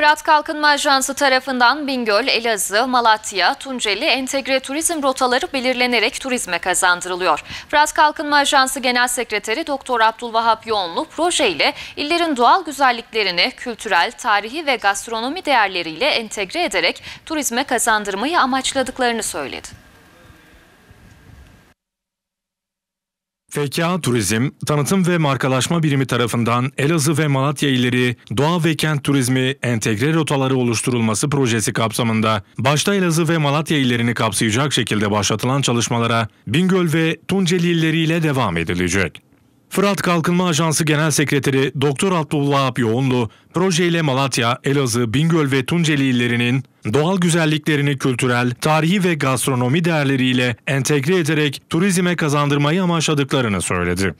Fırat Kalkınma Ajansı tarafından Bingöl, Elazığ, Malatya, Tunceli entegre turizm rotaları belirlenerek turizme kazandırılıyor. Fırat Kalkınma Ajansı Genel Sekreteri Doktor Abdülvahap Yoğunlu projeyle illerin doğal güzelliklerini kültürel, tarihi ve gastronomi değerleriyle entegre ederek turizme kazandırmayı amaçladıklarını söyledi. FKA Turizm, Tanıtım ve Markalaşma Birimi tarafından Elazığ ve Malatya illeri doğa ve kent turizmi entegre rotaları oluşturulması projesi kapsamında başta Elazığ ve Malatya illerini kapsayacak şekilde başlatılan çalışmalara Bingöl ve Tunceli illeriyle devam edilecek. Fırat Kalkınma Ajansı Genel Sekreteri Doktor Abdullah Yoğunlu, projeyle Malatya, Elazığ, Bingöl ve Tunceli illerinin Doğal güzelliklerini kültürel, tarihi ve gastronomi değerleriyle entegre ederek turizme kazandırmayı amaçladıklarını söyledi.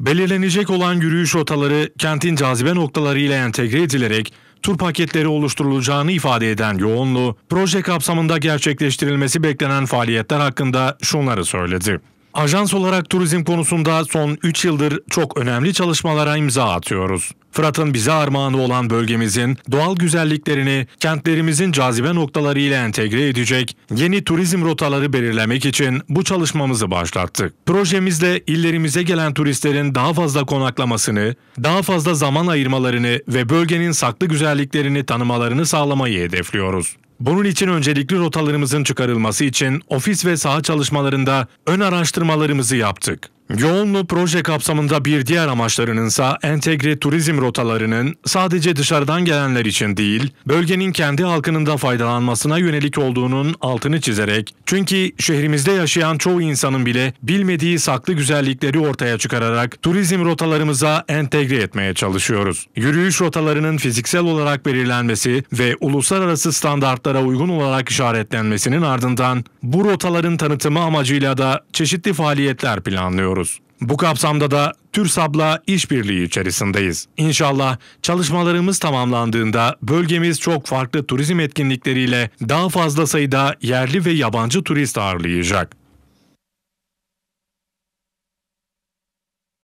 Belirlenecek olan yürüyüş rotaları kentin cazibe noktalarıyla entegre edilerek tur paketleri oluşturulacağını ifade eden Yoğunlu, proje kapsamında gerçekleştirilmesi beklenen faaliyetler hakkında şunları söyledi. Ajans olarak turizm konusunda son 3 yıldır çok önemli çalışmalara imza atıyoruz. Fırat'ın bize armağanı olan bölgemizin doğal güzelliklerini kentlerimizin cazibe noktaları ile entegre edecek yeni turizm rotaları belirlemek için bu çalışmamızı başlattık. Projemizde illerimize gelen turistlerin daha fazla konaklamasını, daha fazla zaman ayırmalarını ve bölgenin saklı güzelliklerini tanımalarını sağlamayı hedefliyoruz. Bunun için öncelikli rotalarımızın çıkarılması için ofis ve saha çalışmalarında ön araştırmalarımızı yaptık. Yoğunlu proje kapsamında bir diğer amaçlarının ise entegre turizm rotalarının sadece dışarıdan gelenler için değil, bölgenin kendi halkının da faydalanmasına yönelik olduğunun altını çizerek, çünkü şehrimizde yaşayan çoğu insanın bile bilmediği saklı güzellikleri ortaya çıkararak turizm rotalarımıza entegre etmeye çalışıyoruz. Yürüyüş rotalarının fiziksel olarak belirlenmesi ve uluslararası standartlara uygun olarak işaretlenmesinin ardından bu rotaların tanıtımı amacıyla da çeşitli faaliyetler planlıyoruz ediyoruz. Bu kapsamda da TÜRSAB'la işbirliği içerisindeyiz. İnşallah çalışmalarımız tamamlandığında bölgemiz çok farklı turizm etkinlikleriyle daha fazla sayıda yerli ve yabancı turist ağırlayacak.